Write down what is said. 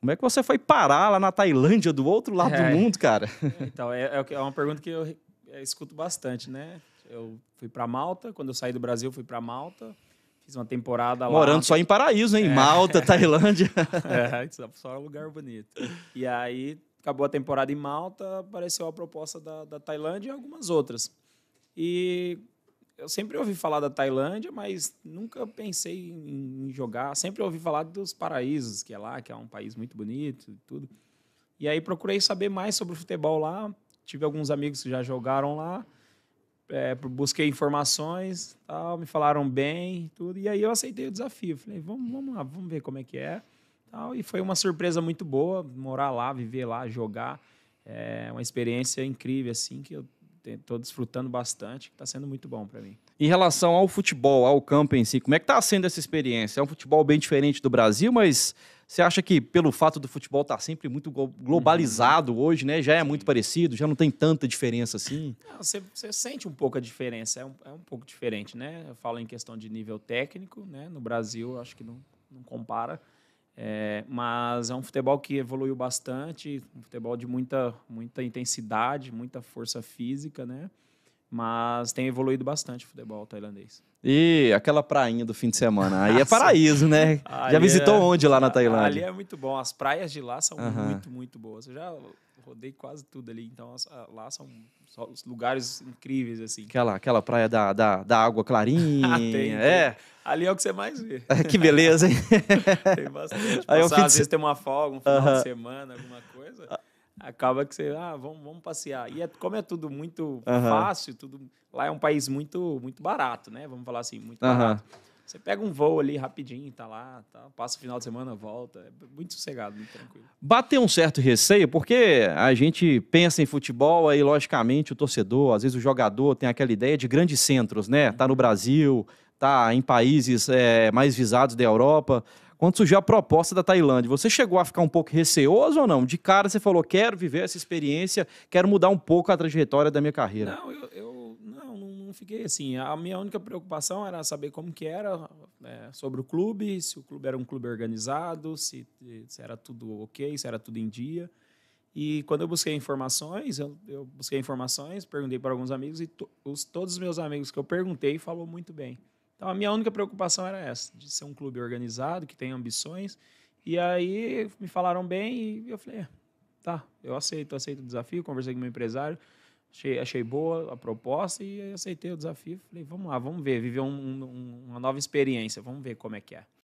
Como é que você foi parar lá na Tailândia, do outro lado é, do mundo, cara? É, então, é, é, é uma pergunta que eu é, escuto bastante, né? Eu fui para Malta, quando eu saí do Brasil, fui para Malta. Fiz uma temporada Morando lá. Morando só em paraíso, hein? É. Malta, Tailândia. é, só um lugar bonito. E aí, acabou a temporada em Malta, apareceu a proposta da, da Tailândia e algumas outras. E eu sempre ouvi falar da Tailândia, mas nunca pensei em jogar. Sempre ouvi falar dos paraísos, que é lá, que é um país muito bonito e tudo. E aí procurei saber mais sobre o futebol lá. Tive alguns amigos que já jogaram lá. É, busquei informações, tal, me falaram bem, tudo. E aí eu aceitei o desafio. Falei, vamos, vamos lá, vamos ver como é que é. Tal. E foi uma surpresa muito boa morar lá, viver lá, jogar. É uma experiência incrível, assim, que eu Estou desfrutando bastante, está sendo muito bom para mim. Em relação ao futebol, ao campo em si, como é que está sendo essa experiência? É um futebol bem diferente do Brasil, mas você acha que pelo fato do futebol estar tá sempre muito uhum. globalizado uhum. hoje, né? Já é Sim. muito parecido, já não tem tanta diferença assim? Não, você, você, sente um pouco a diferença, é um, é um pouco diferente, né? Eu falo em questão de nível técnico, né? No Brasil, acho que não, não compara. É, mas é um futebol que evoluiu bastante, um futebol de muita, muita intensidade, muita força física, né? Mas tem evoluído bastante o futebol tailandês. E aquela prainha do fim de semana. Aí é paraíso, né? já visitou é... onde lá na Tailândia? Ali é muito bom. As praias de lá são uhum. muito, muito boas. Eu já rodei quase tudo ali. Então lá são lugares incríveis, assim. Aquela, aquela praia da, da, da água clarinha. ah, tem, é. Tem. Ali é o que você mais vê. que beleza, hein? tem bastante. Aí Passar, às de... vezes tem uma folga, um final uh -huh. de semana, alguma coisa. Acaba que você, ah, vamos, vamos passear. E é, como é tudo muito uh -huh. fácil, tudo lá é um país muito muito barato, né? Vamos falar assim, muito uh -huh. barato. Você pega um voo ali rapidinho, tá lá, tá, passa o final de semana, volta. É muito sossegado, muito tranquilo. Bateu um certo receio, porque a gente pensa em futebol, aí, logicamente, o torcedor, às vezes o jogador tem aquela ideia de grandes centros, né? Tá no Brasil, tá em países é, mais visados da Europa. Quando surgiu a proposta da Tailândia, você chegou a ficar um pouco receoso ou não? De cara você falou, quero viver essa experiência, quero mudar um pouco a trajetória da minha carreira. Não, eu, fiquei assim. A minha única preocupação era saber como que era né, sobre o clube, se o clube era um clube organizado, se, se, era tudo ok, se era tudo em dia. E quando eu busquei informações, eu, eu busquei informações, perguntei para alguns amigos e to, os, todos os meus amigos que eu perguntei falou muito bem. Então a minha única preocupação era essa, de ser um clube organizado, que tem ambições. E aí me falaram bem e eu falei, é, tá, eu aceito, aceito o desafio, conversei com meu empresário. Achei, achei boa a proposta e aceitei o desafio. Falei, vamos lá, vamos ver, viver um, um, uma nova experiência, vamos ver como é que é.